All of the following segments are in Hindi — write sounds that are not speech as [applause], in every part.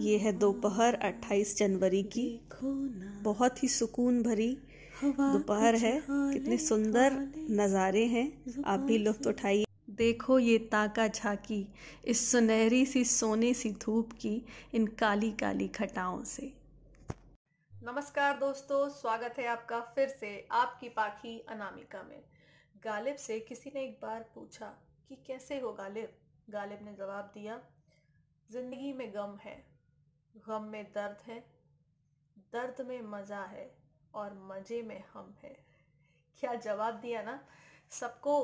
ये है दोपहर 28 जनवरी की बहुत ही सुकून भरी दोपहर है कितने सुंदर नज़ारे हैं आप भी लुफ्त उठाइए देखो ये ताका झाकी इस सुनहरी सी सोने सी धूप की इन काली काली खटाओं से नमस्कार दोस्तों स्वागत है आपका फिर से आपकी पाखी अनामिका में गालिब से किसी ने एक बार पूछा कि कैसे हो गालिब गालिब ने जवाब दिया ज़िंदगी में गम है गम में दर्द है दर्द में मज़ा है और मज़े में हम है क्या जवाब दिया ना सबको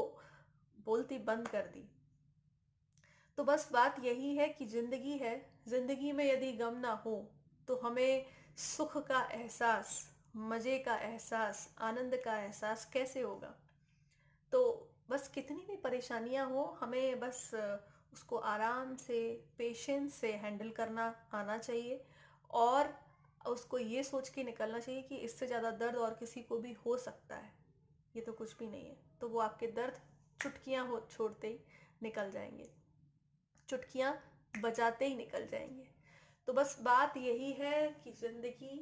बोलती बंद कर दी तो बस बात यही है कि ज़िंदगी है ज़िंदगी में यदि गम ना हो तो हमें सुख का एहसास मज़े का एहसास आनंद का एहसास कैसे होगा तो बस कितनी भी परेशानियां हो हमें बस उसको आराम से पेशेंस से हैंडल करना आना चाहिए और उसको ये सोच के निकलना चाहिए कि इससे ज़्यादा दर्द और किसी को भी हो सकता है ये तो कुछ भी नहीं है तो वो आपके दर्द चुटकियाँ हो छोड़ते ही निकल जाएंगे चुटकियाँ बजाते ही निकल जाएंगे तो बस बात यही है कि ज़िंदगी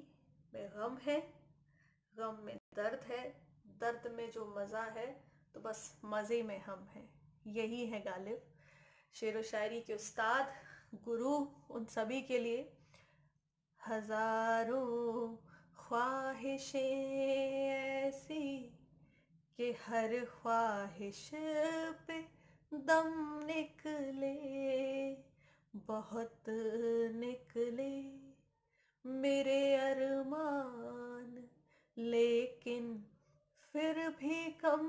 में गम है गम में दर्द है दर्द में जो मज़ा है तो बस मज़े में हम हैं यही है गालिब शेर व शायरी के उस्ताद गुरु उन सभी के लिए हजारों ख्वाहिशें ऐसी कि हर ख्वाहिश पे दम निकले बहुत निकले मेरे अरमान लेकिन फिर भी कम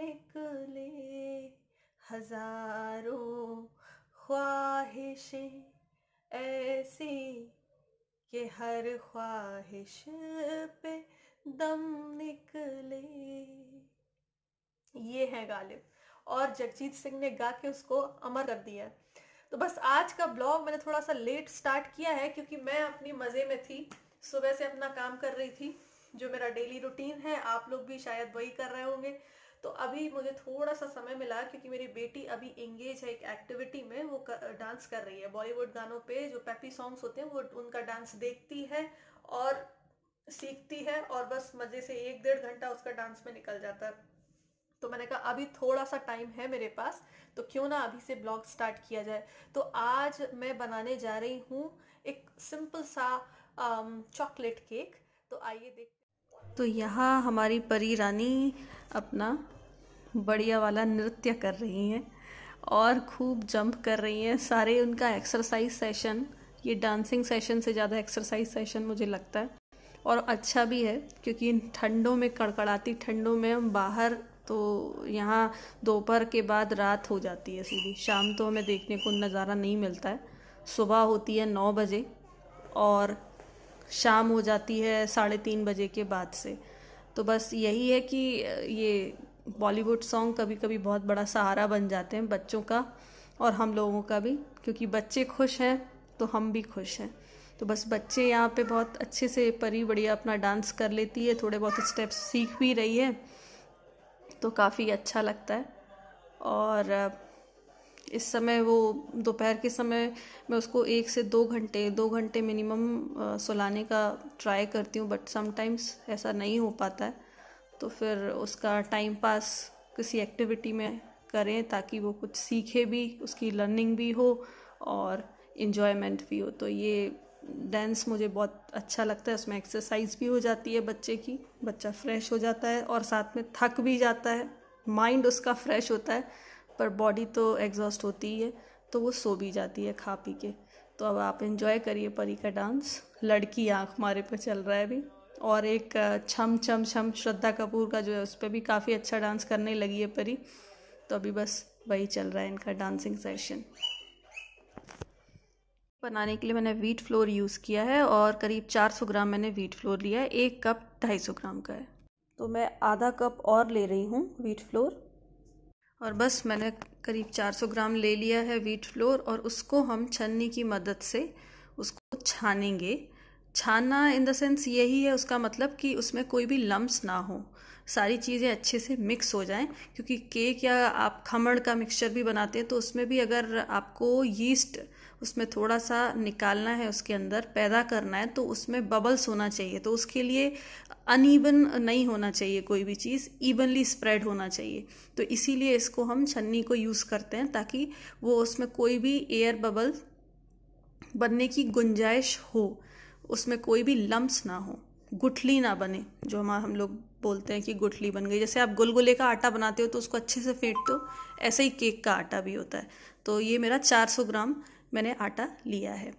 निकले हजारों ख्वाहिशें ऐसी कि हर ख्वाहिश पे दम निकले ये है गालिब और जगजीत सिंह ने गा के उसको अमर कर दिया तो बस आज का ब्लॉग मैंने थोड़ा सा लेट स्टार्ट किया है क्योंकि मैं अपनी मज़े में थी सुबह से अपना काम कर रही थी जो मेरा डेली रूटीन है आप लोग भी शायद वही कर रहे होंगे तो अभी मुझे थोड़ा सा समय मिला क्योंकि मेरी बेटी अभी एंगेज है एक एक्टिविटी में वो कर, डांस कर रही है बॉलीवुड गानों पे जो पैपी सॉन्ग्स होते हैं वो उनका डांस देखती है और सीखती है और बस मज़े से एक डेढ़ घंटा उसका डांस में निकल जाता है तो मैंने कहा अभी थोड़ा सा टाइम है मेरे पास तो क्यों ना अभी से ब्लॉग स्टार्ट किया जाए तो आज मैं बनाने जा रही हूँ एक सिंपल सा चॉकलेट केक तो आइए देख तो यहाँ हमारी परी रानी अपना बढ़िया वाला नृत्य कर रही हैं और खूब जंप कर रही हैं सारे उनका एक्सरसाइज सेशन ये डांसिंग सेशन से ज़्यादा एक्सरसाइज सेशन मुझे लगता है और अच्छा भी है क्योंकि इन ठंडों में कड़कड़ाती ठंडों में हम बाहर तो यहाँ दोपहर के बाद रात हो जाती है सीधी शाम तो हमें देखने को नज़ारा नहीं मिलता है सुबह होती है नौ बजे और शाम हो जाती है साढ़े तीन बजे के बाद से तो बस यही है कि ये बॉलीवुड सॉन्ग कभी कभी बहुत बड़ा सहारा बन जाते हैं बच्चों का और हम लोगों का भी क्योंकि बच्चे खुश हैं तो हम भी खुश हैं तो बस बच्चे यहाँ पे बहुत अच्छे से परी बढ़िया अपना डांस कर लेती है थोड़े बहुत स्टेप्स सीख भी रही है तो काफ़ी अच्छा लगता है और इस समय वो दोपहर के समय मैं उसको एक से दो घंटे दो घंटे मिनिमम सुलाने का ट्राई करती हूँ बट समटाइम्स ऐसा नहीं हो पाता है तो फिर उसका टाइम पास किसी एक्टिविटी में करें ताकि वो कुछ सीखे भी उसकी लर्निंग भी हो और इन्जॉयमेंट भी हो तो ये डांस मुझे बहुत अच्छा लगता है उसमें एक्सरसाइज भी हो जाती है बच्चे की बच्चा फ्रेश हो जाता है और साथ में थक भी जाता है माइंड उसका फ्रेश होता है पर बॉडी तो एग्जॉस्ट होती ही है तो वो सो भी जाती है खा पी के तो अब आप इन्जॉय करिए परी का डांस लड़की आँख मारे पर चल रहा है अभी और एक छम छम छम श्रद्धा कपूर का जो है उस पर भी काफ़ी अच्छा डांस करने लगी है परी तो अभी बस वही चल रहा है इनका डांसिंग सेशन बनाने के लिए मैंने वीट फ्लोर यूज़ किया है और करीब 400 ग्राम मैंने वीट फ्लोर लिया है एक कप 250 ग्राम का है तो मैं आधा कप और ले रही हूँ वीट फ्लोर और बस मैंने करीब 400 ग्राम ले लिया है व्हीट फ्लोर और उसको हम छन्नी की मदद से उसको छानेंगे छानना इन द सेंस यही है उसका मतलब कि उसमें कोई भी लम्स ना हो सारी चीज़ें अच्छे से मिक्स हो जाएं क्योंकि केक या आप खमण का मिक्सचर भी बनाते हैं तो उसमें भी अगर आपको यीस्ट उसमें थोड़ा सा निकालना है उसके अंदर पैदा करना है तो उसमें बबल्स होना चाहिए तो उसके लिए अनईवन नहीं होना चाहिए कोई भी चीज़ इवनली स्प्रेड होना चाहिए तो इसीलिए इसको हम छन्नी को यूज़ करते हैं ताकि वो उसमें कोई भी एयर बबल बनने की गुंजाइश हो उसमें कोई भी लम्ब ना हो गुठली ना बने जो हम हम लोग बोलते हैं कि गुठली बन गई जैसे आप गुलगुले का आटा बनाते हो तो उसको अच्छे से फेंट दो ऐसे ही केक का आटा भी होता है तो ये मेरा 400 ग्राम मैंने आटा लिया है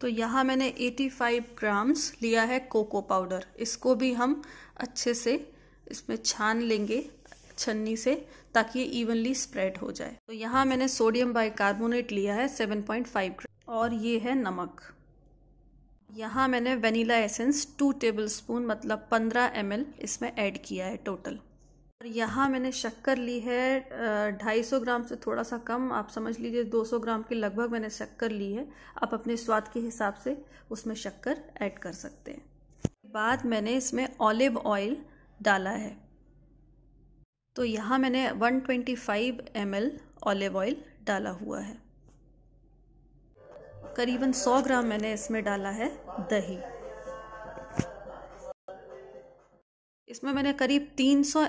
तो यहाँ मैंने 85 ग्राम्स लिया है कोको पाउडर इसको भी हम अच्छे से इसमें छान लेंगे छन्नी से ताकि ये इवनली स्प्रेड हो जाए तो यहाँ मैंने सोडियम बाइकार्बोनेट लिया है 7.5 ग्राम और ये है नमक यहाँ मैंने वनीला एसेंस टू टेबलस्पून मतलब पंद्रह एम इसमें ऐड किया है टोटल और यहाँ मैंने शक्कर ली है ढाई सौ ग्राम से थोड़ा सा कम आप समझ लीजिए दो सौ ग्राम के लगभग मैंने शक्कर ली है आप अपने स्वाद के हिसाब से उसमें शक्कर ऐड कर सकते हैं बाद मैंने इसमें ऑलिव ऑयल डाला है तो यहाँ मैंने 125 ml ऑलिव ऑयल डाला हुआ है करीबन 100 ग्राम मैंने इसमें डाला है दही इसमें मैंने करीब 300 सौ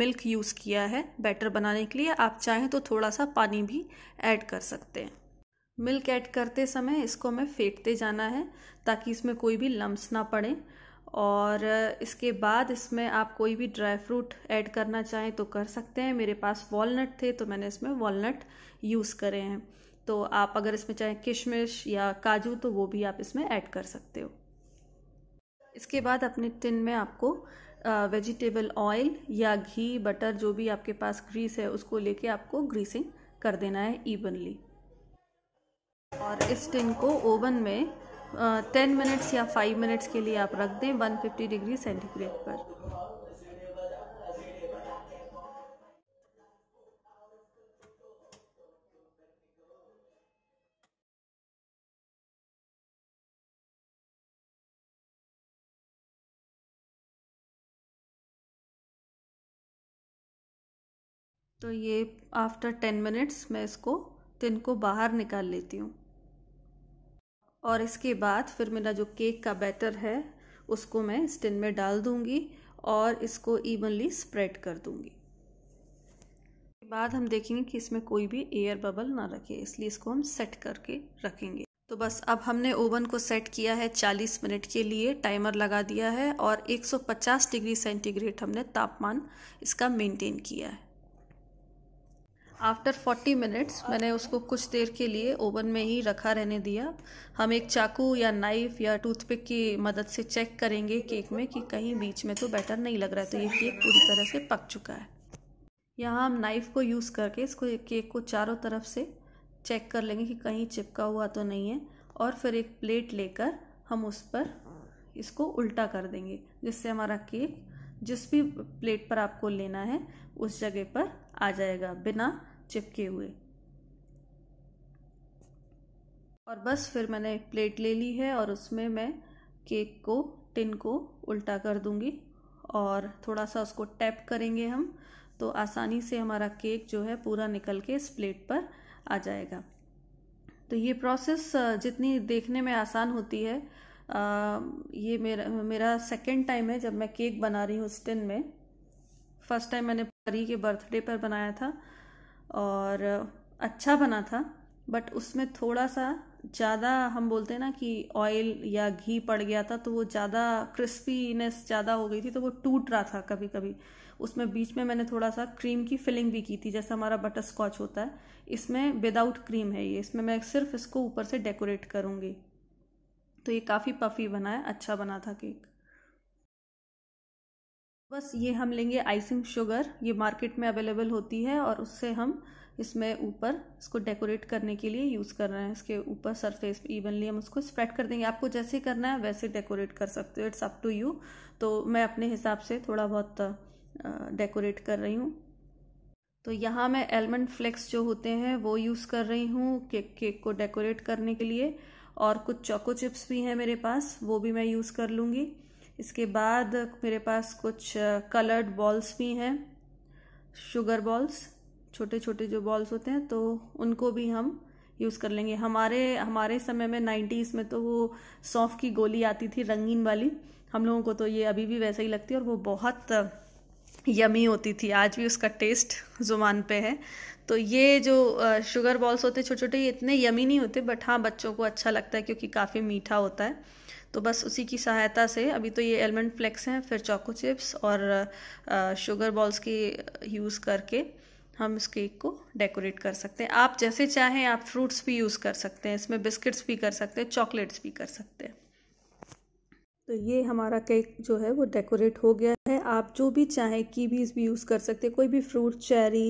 मिल्क यूज़ किया है बैटर बनाने के लिए आप चाहें तो थोड़ा सा पानी भी ऐड कर सकते हैं मिल्क ऐड करते समय इसको हमें फेंटते जाना है ताकि इसमें कोई भी लम्स ना पड़े और इसके बाद इसमें आप कोई भी ड्राई फ्रूट ऐड करना चाहें तो कर सकते हैं मेरे पास वॉलनट थे तो मैंने इसमें वॉलनट यूज़ करे हैं तो आप अगर इसमें चाहें किशमिश या काजू तो वो भी आप इसमें ऐड कर सकते हो इसके बाद अपने टिन में आपको वेजिटेबल ऑयल या घी बटर जो भी आपके पास ग्रीस है उसको लेके आपको ग्रीसिंग कर देना है इवनली और इस टिन को ओवन में टेन मिनट्स या फाइव मिनट्स के लिए आप रख दें 150 डिग्री सेंटीग्रेड पर तो ये आफ्टर टेन मिनट्स मैं इसको तिन को बाहर निकाल लेती हूँ और इसके बाद फिर मेरा जो केक का बैटर है उसको मैं इस टिन में डाल दूँगी और इसको इवनली स्प्रेड कर दूँगी बाद हम देखेंगे कि इसमें कोई भी एयर बबल ना रखे इसलिए इसको हम सेट करके रखेंगे तो बस अब हमने ओवन को सेट किया है 40 मिनट के लिए टाइमर लगा दिया है और 150 डिग्री सेंटीग्रेड हमने तापमान इसका मेंटेन किया है आफ्टर फोर्टी मिनट्स मैंने उसको कुछ देर के लिए ओवन में ही रखा रहने दिया हम एक चाकू या नाइफ़ या टूथपिक की मदद से चेक करेंगे केक में कि कहीं बीच में तो बैटर नहीं लग रहा है तो ये केक पूरी तरह से पक चुका है यहाँ हम नाइफ़ को यूज़ करके इसको केक को चारों तरफ से चेक कर लेंगे कि कहीं चिपका हुआ तो नहीं है और फिर एक प्लेट लेकर हम उस पर इसको उल्टा कर देंगे जिससे हमारा केक जिस भी प्लेट पर आपको लेना है उस जगह पर आ जाएगा बिना चिपके हुए और बस फिर मैंने प्लेट ले ली है और उसमें मैं केक को टिन को उल्टा कर दूंगी और थोड़ा सा उसको टैप करेंगे हम तो आसानी से हमारा केक जो है पूरा निकल के इस प्लेट पर आ जाएगा तो ये प्रोसेस जितनी देखने में आसान होती है ये मेरा मेरा सेकेंड टाइम है जब मैं केक बना रही हूँ उस टिन में फर्स्ट टाइम मैंने परी के बर्थडे पर बनाया था और अच्छा बना था बट उसमें थोड़ा सा ज़्यादा हम बोलते हैं ना कि ऑयल या घी पड़ गया था तो वो ज़्यादा क्रिस्पीनेस ज़्यादा हो गई थी तो वो टूट रहा था कभी कभी उसमें बीच में मैंने थोड़ा सा क्रीम की फिलिंग भी की थी जैसा हमारा बटर स्कॉच होता है इसमें विदाउट क्रीम है ये इसमें मैं सिर्फ इसको ऊपर से डेकोरेट करूँगी तो ये काफ़ी पफी बना है अच्छा बना था केक बस ये हम लेंगे आइसिंग शुगर ये मार्केट में अवेलेबल होती है और उससे हम इसमें ऊपर इसको डेकोरेट करने के लिए यूज़ कर रहे हैं इसके ऊपर सरफेस पे इवनली हम उसको स्प्रेड कर देंगे आपको जैसे करना है वैसे डेकोरेट कर सकते हो इट्स अप टू यू तो मैं अपने हिसाब से थोड़ा बहुत डेकोरेट कर रही हूँ तो यहाँ मैं एलमंड फ्लेक्स जो होते हैं वो यूज़ कर रही हूँ केक केक को डेकोरेट करने के लिए और कुछ चोको चिप्स भी हैं मेरे पास वो भी मैं यूज़ कर लूँगी इसके बाद मेरे पास कुछ कलर्ड बॉल्स भी हैं शुगर बॉल्स छोटे छोटे जो बॉल्स होते हैं तो उनको भी हम यूज़ कर लेंगे हमारे हमारे समय में नाइन्टीज़ में तो वो सौंफ की गोली आती थी रंगीन वाली हम लोगों को तो ये अभी भी वैसे ही लगती है और वो बहुत यमी होती थी आज भी उसका टेस्ट ज़ुबान पे है तो ये जो शुगर बॉल्स होते छोटे छोटे ये इतने यमी नहीं होते बट हाँ बच्चों को अच्छा लगता है क्योंकि काफ़ी मीठा होता है तो बस उसी की सहायता से अभी तो ये एलमंड फ्लेक्स हैं फिर चॉको चिप्स और शुगर बॉल्स की यूज़ करके हम इस केक को डेकोरेट कर सकते हैं आप जैसे चाहें आप फ्रूट्स भी यूज़ कर सकते हैं इसमें बिस्किट्स भी कर सकते हैं चॉकलेट्स भी कर सकते हैं तो ये हमारा केक जो है वो डेकोरेट हो गया है आप जो भी चाहें की भी यूज़ कर सकते कोई भी फ्रूट चेरी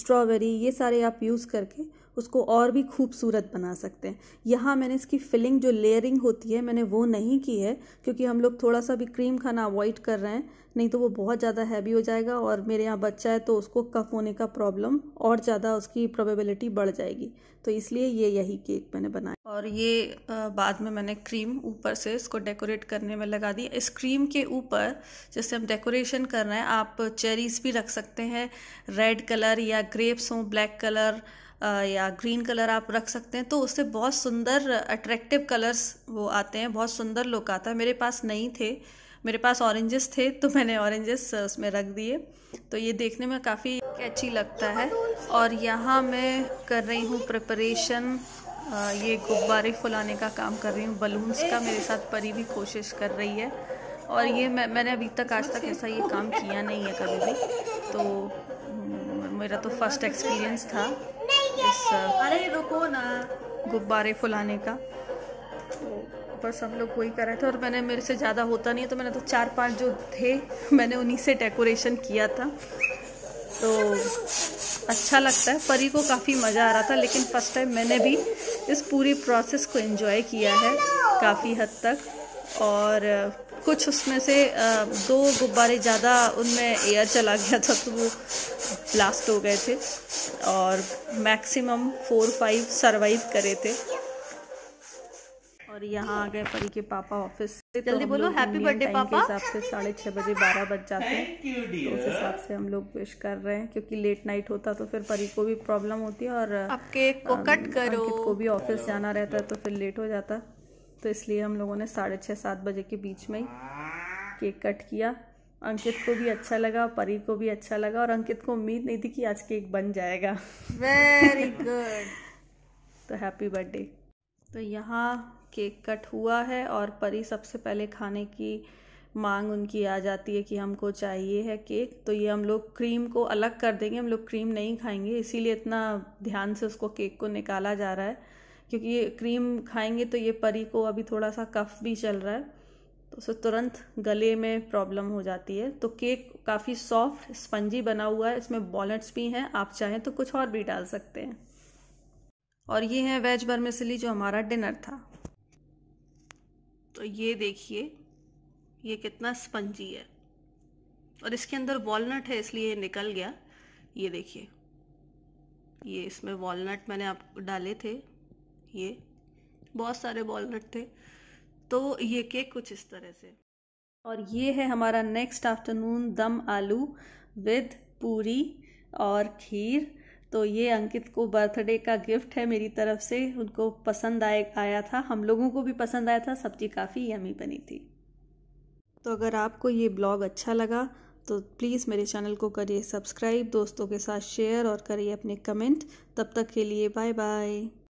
स्ट्रॉबेरी ये सारे आप यूज़ करके उसको और भी खूबसूरत बना सकते हैं यहाँ मैंने इसकी फिलिंग जो लेयरिंग होती है मैंने वो नहीं की है क्योंकि हम लोग थोड़ा सा भी क्रीम खाना अवॉइड कर रहे हैं नहीं तो वो बहुत ज़्यादा हैवी हो जाएगा और मेरे यहाँ बच्चा है तो उसको कफ होने का प्रॉब्लम और ज़्यादा उसकी प्रोबेबिलिटी बढ़ जाएगी तो इसलिए ये यही केक मैंने बनाया और ये बाद में मैंने क्रीम ऊपर से इसको डेकोरेट करने में लगा दी इस क्रीम के ऊपर जैसे हम डेकोरेशन कर रहे हैं आप चेरीज़ भी रख सकते हैं रेड कलर या ग्रेप्स हों ब्लैक कलर या ग्रीन कलर आप रख सकते हैं तो उससे बहुत सुंदर अट्रैक्टिव कलर्स वो आते हैं बहुत सुंदर लुक आता है मेरे पास नहीं थे मेरे पास ऑरेंजेस थे तो मैंने ऑरेंजेस उसमें रख दिए तो ये देखने में काफ़ी कैची लगता है और यहाँ मैं कर रही हूँ प्रिपरेशन ये गुब्बारे फुलाने का काम कर रही हूँ बलून्स का मेरे साथ परी भी कोशिश कर रही है और ये मैं मैंने अभी तक आज तक ऐसा ये काम किया नहीं है कभी भी तो हम्म, मेरा तो फर्स्ट एक्सपीरियंस था अरे रुको ना गुब्बारे फुलाने का तो बस हम लोग वही कर रहे थे और मैंने मेरे से ज़्यादा होता नहीं है तो मैंने तो चार पांच जो थे मैंने उन्हीं से डेकोरेशन किया था तो अच्छा लगता है परी को काफ़ी मज़ा आ रहा था लेकिन फर्स्ट टाइम मैंने भी इस पूरी प्रोसेस को एंजॉय किया है काफ़ी हद तक और कुछ उसमें से दो गुब्बारे ज़्यादा उनमें एयर चला गया था तो वो ब्लास्ट हो गए थे और मैक्सिमम फोर फाइव सरवाइव करे थे और यहाँ आ गए परी के पापा ऑफिस से तो जल्दी बोलो हैप्पी बर्थडे पापा के हिसाब से साढ़े छः बजे बारह बज जाते हैं तो उस हिसाब से हम लोग विश कर रहे हैं क्योंकि लेट नाइट होता तो फिर परी को भी प्रॉब्लम होती है और आपके केक को कट करो को भी ऑफिस जाना रहता है तो फिर लेट हो जाता तो इसलिए हम लोगों ने साढ़े छः सात बजे के बीच में ही केक कट किया अंकित को भी अच्छा लगा परी को भी अच्छा लगा और अंकित को उम्मीद नहीं थी कि आज केक बन जाएगा वेरी गुड [laughs] तो हैप्पी बर्थडे तो यहाँ केक कट हुआ है और परी सबसे पहले खाने की मांग उनकी आ जाती है कि हमको चाहिए है केक तो ये हम लोग क्रीम को अलग कर देंगे हम लोग क्रीम नहीं खाएंगे इसीलिए इतना ध्यान से उसको केक को निकाला जा रहा है क्योंकि ये क्रीम खाएंगे तो ये परी को अभी थोड़ा सा कफ भी चल रहा है तो उसे तुरंत गले में प्रॉब्लम हो जाती है तो केक काफ़ी सॉफ्ट स्पंजी बना हुआ है इसमें बॉलेट्स भी हैं आप चाहें तो कुछ और भी डाल सकते हैं और ये है वेज बर्मेसिली जो हमारा डिनर था तो ये देखिए ये कितना स्पंजी है और इसके अंदर वॉलनट है इसलिए निकल गया ये देखिए ये इसमें वॉलनट मैंने आप डाले थे ये बहुत सारे वॉलनट थे तो ये केक कुछ इस तरह से और ये है हमारा नेक्स्ट आफ्टरनून दम आलू विद पूरी और खीर तो ये अंकित को बर्थडे का गिफ्ट है मेरी तरफ से उनको पसंद आए आया था हम लोगों को भी पसंद आया था सब्जी काफ़ी यमी बनी थी तो अगर आपको ये ब्लॉग अच्छा लगा तो प्लीज़ मेरे चैनल को करिए सब्सक्राइब दोस्तों के साथ शेयर और करिए अपने कमेंट तब तक के लिए बाय बाय